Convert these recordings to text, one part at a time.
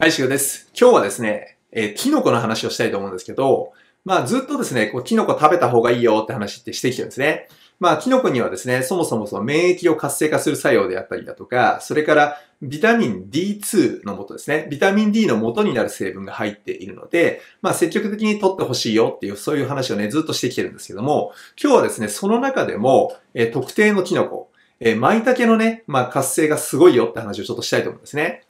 はい、しゅです。今日はですね、えー、キノコの話をしたいと思うんですけど、まあずっとですね、こう、キノコ食べた方がいいよって話ってしてきてるんですね。まあ、キノコにはですね、そもそもその免疫を活性化する作用であったりだとか、それからビタミン D2 のもとですね、ビタミン D の元になる成分が入っているので、まあ、積極的に取ってほしいよっていう、そういう話をね、ずっとしてきてるんですけども、今日はですね、その中でも、えー、特定のキノコ、えー、舞茸のね、まあ、活性がすごいよって話をちょっとしたいと思うんですね。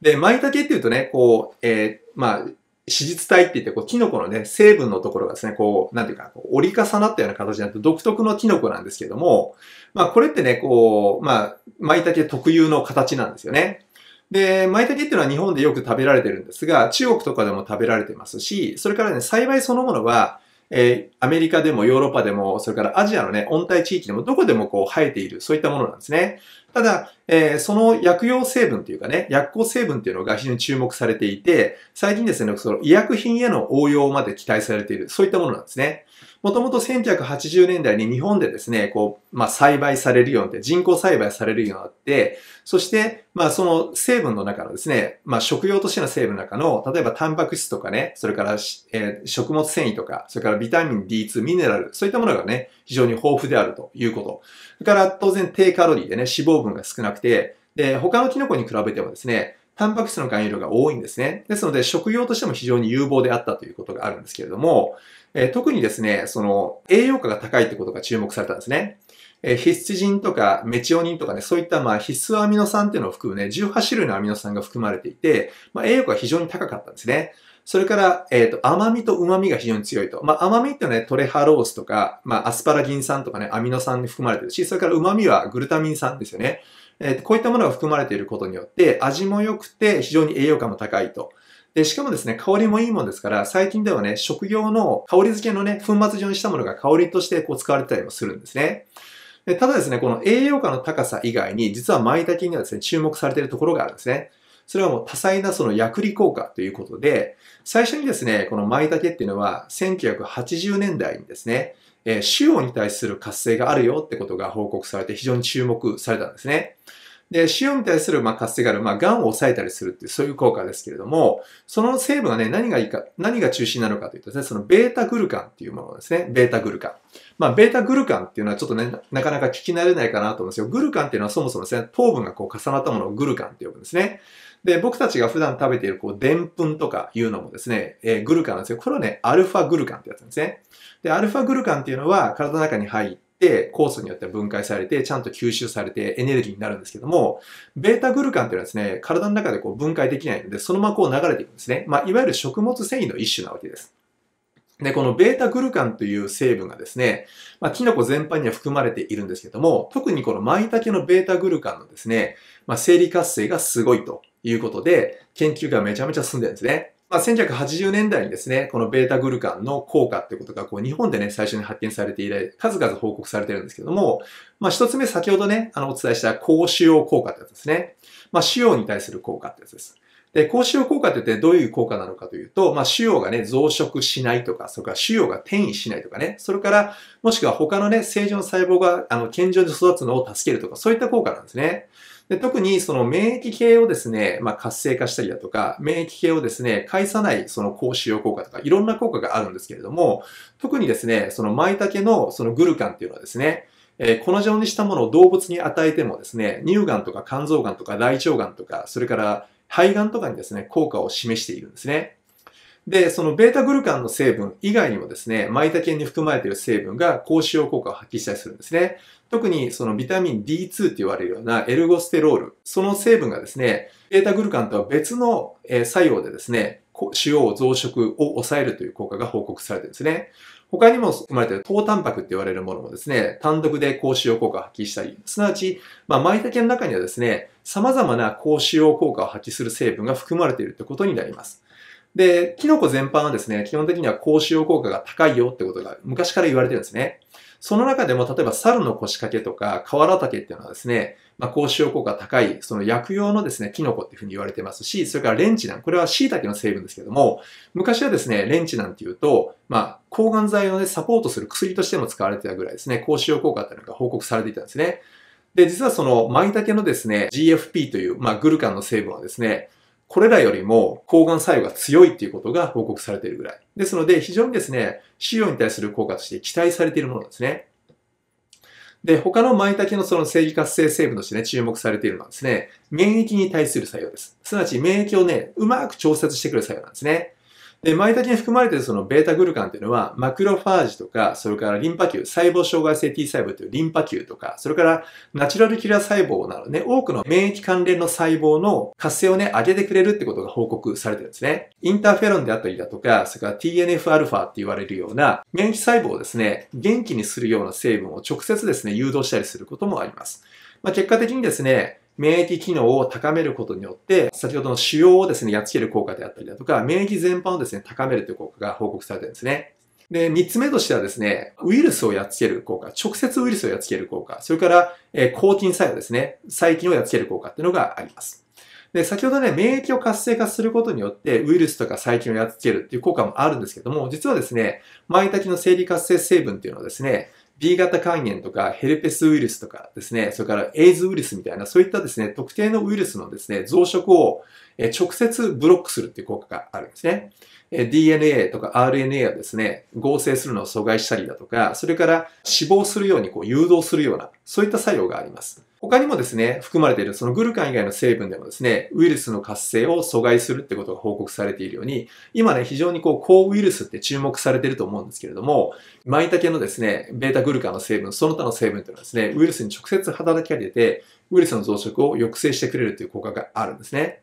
で、舞茸っていうとね、こう、えー、まあ、脂質体って言って、こう、キノコのね、成分のところがですね、こう、なんていうか、こう折り重なったような形になって、独特のキノコなんですけども、まあ、これってね、こう、まあ、舞茸特有の形なんですよね。で、舞茸っていうのは日本でよく食べられてるんですが、中国とかでも食べられてますし、それからね、栽培そのものは、えー、アメリカでもヨーロッパでも、それからアジアのね、温帯地域でもどこでもこう生えている、そういったものなんですね。ただ、えー、その薬用成分というかね、薬効成分っていうのが非常に注目されていて、最近ですね、その医薬品への応用まで期待されている、そういったものなんですね。もともと1980年代に日本でですね、こう、まあ、栽培されるようになって、人工栽培されるようになって、そして、まあ、その成分の中のですね、まあ、食用としての成分の中の、例えばタンパク質とかね、それから、えー、食物繊維とか、それからビタミン D2、ミネラル、そういったものがね、非常に豊富であるということ。それから、当然低カロリーでね、脂肪糖分が少なくて、で、他のキノコに比べてもですね、タンパク質の含有量が多いんですね。ですので、食用としても非常に有望であったということがあるんですけれども、えー、特にですね、その、栄養価が高いってことが注目されたんですね。えー、必ジ人とかメチオニンとかね、そういったまあ必須アミノ酸っていうのを含むね、18種類のアミノ酸が含まれていて、まあ、栄養価が非常に高かったんですね。それから、えっ、ー、と、甘みと旨味が非常に強いと。まあ、甘みってね、トレハロースとか、まあ、アスパラギン酸とかね、アミノ酸に含まれてるし、それから旨味はグルタミン酸ですよね。えー、こういったものが含まれていることによって、味も良くて、非常に栄養価も高いと。で、しかもですね、香りもいいもんですから、最近ではね、食用の香り付けのね、粉末状にしたものが香りとしてこう使われたりもするんですね。でただですね、この栄養価の高さ以外に、実は舞茸にはですね、注目されているところがあるんですね。それはもう多彩なその薬理効果ということで、最初にですね、この舞茸っていうのは1980年代にですね、えー、腫瘍に対する活性があるよってことが報告されて非常に注目されたんですね。で、塩に対する、まあ、活性がある、まあ、癌を抑えたりするっていう、そういう効果ですけれども、その成分がね、何がいいか、何が中心なのかというとですね、そのベータグルカンっていうものですね。ベータグルカン。まあ、ベータグルカンっていうのはちょっとね、なかなか聞き慣れないかなと思うんですよ。グルカンっていうのはそもそもですね、糖分がこう重なったものをグルカンって呼ぶんですね。で、僕たちが普段食べている、こう、でんぷんとかいうのもですね、えー、グルカンなんですよ。これはね、アルファグルカンってやつなんですね。で、アルファグルカンっていうのは、体の中に入って、酵素によって分解されて、ちゃんと吸収されてエネルギーになるんですけども、ベータグルカンっていうのはですね、体の中でこう分解できないので、そのままこう流れていくんですね。まあ、いわゆる食物繊維の一種なわけです。で、このベータグルカンという成分がですね、まあ、キノコ全般には含まれているんですけども、特にこのマイタケのベータグルカンのですね、まあ、生理活性がすごいということで、研究がめちゃめちゃ進んでるんですね。まあ、1980年代にですね、このベータグルカンの効果ってことが、こう、日本でね、最初に発見されて以来、数々報告されてるんですけども、まあ、一つ目、先ほどね、あの、お伝えした、高使用効果ってやつですね。まあ、使用に対する効果ってやつです。で、高使用効果って言ってどういう効果なのかというと、まあ、腫瘍がね、増殖しないとか、それから腫瘍が転移しないとかね、それから、もしくは他のね、正常の細胞が、あの、健常に育つのを助けるとか、そういった効果なんですね。で特にその免疫系をですね、まあ、活性化したりだとか、免疫系をですね、返さないその高使用効果とか、いろんな効果があるんですけれども、特にですね、その舞茸のそのグルカンっていうのはですね、えー、の状にしたものを動物に与えてもですね、乳がんとか肝臓がんとか大腸がんとか、それから肺がんとかにですね、効果を示しているんですね。で、そのベータグルカンの成分以外にもですね、マイタケに含まれている成分が高使用効果を発揮したりするんですね。特にそのビタミン D2 って言われるようなエルゴステロール、その成分がですね、ベータグルカンとは別の作用でですね、腫瘍増殖を抑えるという効果が報告されてるんですね。他にも含まれている糖タンパクって言われるものもですね、単独で高使用効果を発揮したり、すなわち、まあ、マイタケの中にはですね、様々な高使用効果を発揮する成分が含まれているってことになります。で、キノコ全般はですね、基本的には高使用効果が高いよってことが昔から言われてるんですね。その中でも、例えば猿の腰掛けとか、瓦竹っていうのはですね、まあ、高使用効果高い、その薬用のですね、キノコっていうふうに言われてますし、それからレンチナン、これは椎茸の成分ですけども、昔はですね、レンチナンっていうと、まあ、抗がん剤をね、サポートする薬としても使われてたぐらいですね、高使用効果っていうのが報告されていたんですね。で、実はその、舞茸のですね、GFP という、まあ、グルカンの成分はですね、これらよりも抗がん作用が強いっていうことが報告されているぐらい。ですので、非常にですね、使用に対する効果として期待されているものですね。で、他のマイタケのその正義活性成分としてね、注目されているのはですね、免疫に対する作用です。すなわち免疫をね、うまく調節してくる作用なんですね。で、舞茸に含まれているそのベータグルカンというのは、マクロファージとか、それからリンパ球、細胞障害性 T 細胞というリンパ球とか、それからナチュラルキラー細胞などね、多くの免疫関連の細胞の活性をね、上げてくれるってことが報告されてるんですね。インターフェロンであったりだとか、それから TNFα って言われるような、免疫細胞をですね、元気にするような成分を直接ですね、誘導したりすることもあります。まあ、結果的にですね、免疫機能を高めることによって、先ほどの腫瘍をですね、やっつける効果であったりだとか、免疫全般をですね、高めるという効果が報告されてるんですね。で、三つ目としてはですね、ウイルスをやっつける効果、直接ウイルスをやっつける効果、それから、え抗菌作用ですね、細菌をやっつける効果っていうのがあります。で、先ほどね、免疫を活性化することによって、ウイルスとか細菌をやっつけるっていう効果もあるんですけども、実はですね、マイタキの生理活性成分っていうのはですね、B 型肝炎とかヘルペスウイルスとかですね、それからエイズウイルスみたいな、そういったですね、特定のウイルスのですね、増殖を直接ブロックするっていう効果があるんですね。DNA とか RNA をですね、合成するのを阻害したりだとか、それから死亡するようにこう誘導するような、そういった作用があります。他にもですね、含まれているそのグルカン以外の成分でもですね、ウイルスの活性を阻害するってことが報告されているように、今ね、非常にこう、抗ウイルスって注目されていると思うんですけれども、マイタケのですね、ベータグルカンの成分、その他の成分というのはですね、ウイルスに直接働きかけて、ウイルスの増殖を抑制してくれるという効果があるんですね。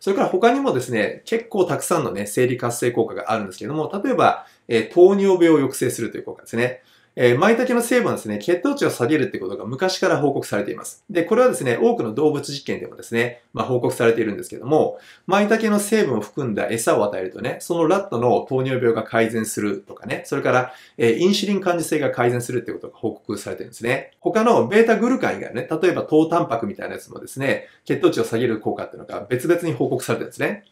それから他にもですね、結構たくさんのね、生理活性効果があるんですけども、例えば、え糖尿病を抑制するという効果ですね。えー、舞茸の成分はですね、血糖値を下げるってことが昔から報告されています。で、これはですね、多くの動物実験でもですね、まあ、報告されているんですけども、舞茸の成分を含んだ餌を与えるとね、そのラットの糖尿病が改善するとかね、それから、えー、インシュリン感受性が改善するってことが報告されてるんですね。他のベータグルカン以外ね、例えば糖タンパクみたいなやつもですね、血糖値を下げる効果っていうのが別々に報告されてるんですね。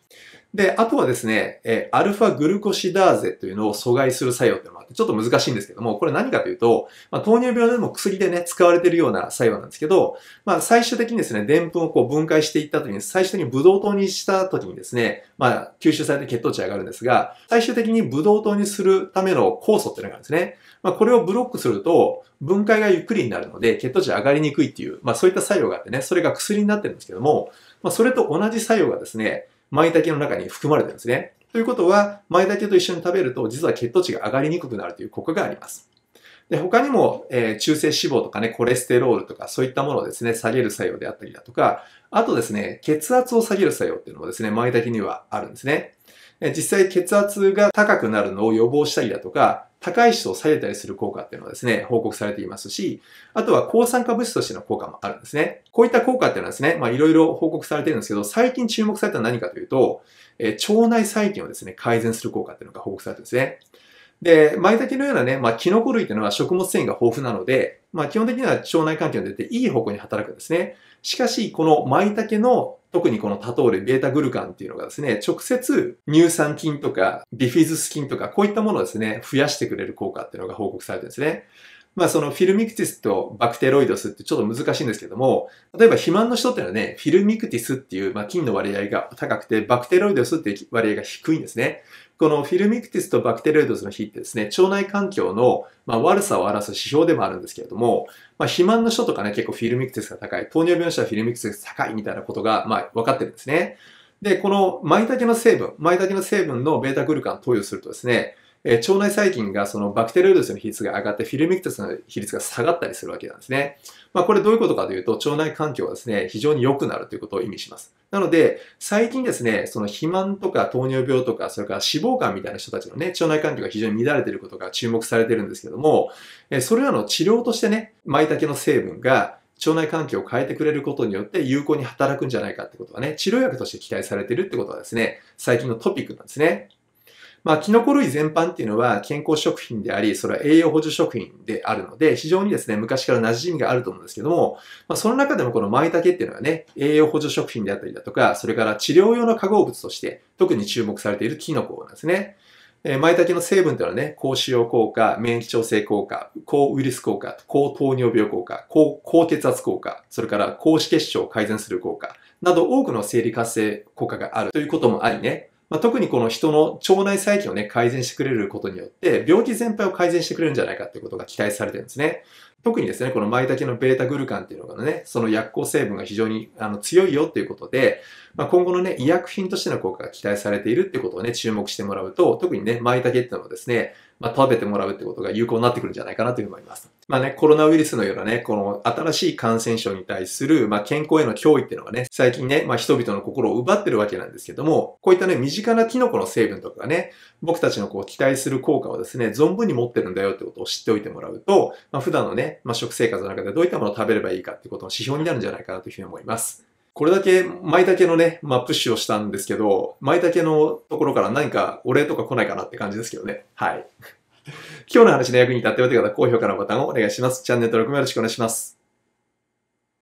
で、あとはですね、えアルファグルコシダーゼというのを阻害する作用っていうのもあって、ちょっと難しいんですけども、これ何かというと、まあ、糖尿病でも薬でね、使われているような作用なんですけど、まあ、最終的にですね、澱粉をこう分解していった時に、最終的にブドウ糖にした時にですね、まあ、吸収されて血糖値上がるんですが、最終的にブドウ糖にするための酵素っていうのがあるんですね。まあ、これをブロックすると、分解がゆっくりになるので、血糖値上がりにくいっていう、まあ、そういった作用があってね、それが薬になってるんですけども、まあ、それと同じ作用がですね、舞茸の中に含まれてるんですね。ということは、舞茸と一緒に食べると、実は血糖値が上がりにくくなるという効果があります。で、他にも、えー、中性脂肪とかね、コレステロールとか、そういったものをですね、下げる作用であったりだとか、あとですね、血圧を下げる作用っていうのもですね、舞茸にはあるんですね。実際血圧が高くなるのを予防したりだとか、高い人を下げたりする効果っていうのはですね、報告されていますし、あとは抗酸化物質としての効果もあるんですね。こういった効果っていうのはですね、まあいろいろ報告されてるんですけど、最近注目されたのは何かというと、えー、腸内細菌をですね、改善する効果っていうのが報告されてるんですね。で、舞茸のようなね、まあ、キノコ類というのは食物繊維が豊富なので、まあ、基本的には腸内環境に出ていい方向に働くんですね。しかし、この舞茸の特にこの多糖類、ベータグルカンっていうのがですね、直接乳酸菌とかビフィズス菌とかこういったものをですね、増やしてくれる効果っていうのが報告されてるんですね。まあそのフィルミクティスとバクテロイドスってちょっと難しいんですけども、例えば肥満の人っていうのはね、フィルミクティスっていう、まあ、菌の割合が高くて、バクテロイドスっていう割合が低いんですね。このフィルミクティスとバクテロイドスの比ってですね、腸内環境の、ま悪さを表す指標でもあるんですけれども、まあ、肥満の人とかね、結構フィルミクティスが高い、糖尿病の人はフィルミクティスが高いみたいなことが、まあ、分かってるんですね。で、この舞茸の成分、舞茸の成分のベータグルカン投与するとですね、え腸内細菌がそのバクテロイドスの比率が上がってフィルミクテスの比率が下がったりするわけなんですね。まあ、これどういうことかというと腸内環境はですね、非常に良くなるということを意味します。なので、最近ですね、その肥満とか糖尿病とか、それから脂肪肝みたいな人たちのね、腸内環境が非常に乱れていることが注目されてるんですけども、えそれらの治療としてね、舞茸の成分が腸内環境を変えてくれることによって有効に働くんじゃないかってことがね、治療薬として期待されているってことはですね、最近のトピックなんですね。まあ、キノコ類全般っていうのは健康食品であり、それは栄養補助食品であるので、非常にですね、昔から馴染みがあると思うんですけども、まあ、その中でもこの舞茸っていうのはね、栄養補助食品であったりだとか、それから治療用の化合物として、特に注目されているキノコなんですね。えー、舞茸の成分というのはね、抗腫瘍効果、免疫調整効果、抗ウイルス効果、抗糖尿病効果、抗高血圧効果、それから高脂血症を改善する効果、など多くの生理活性効果があるということもありね、まあ、特にこの人の腸内細菌をね、改善してくれることによって、病気全体を改善してくれるんじゃないかっていうことが期待されてるんですね。特にですね、この舞茸のベータグルカンっていうのがね、その薬効成分が非常にあの強いよっていうことで、まあ、今後のね、医薬品としての効果が期待されているってことをね、注目してもらうと、特にね、舞茸っていうのをですね、まあ、食べてもらうってことが有効になってくるんじゃないかなというふうに思います。まあね、コロナウイルスのようなね、この新しい感染症に対する、まあ、健康への脅威っていうのがね、最近ね、まあ、人々の心を奪ってるわけなんですけども、こういったね、身近なキノコの成分とかね、僕たちのこう期待する効果をですね、存分に持ってるんだよってことを知っておいてもらうと、まあ、普段のね、まあ、食生活の中でどういったものを食べればいいかっていうことの指標になるんじゃないかなというふうに思います。これだけ、舞茸のね、まあ、プッシュをしたんですけど、舞茸のところから何かお礼とか来ないかなって感じですけどね。はい。今日の話の役に立っておいて方、高評価のボタンをお願いします。チャンネル登録もよろしくお願いします。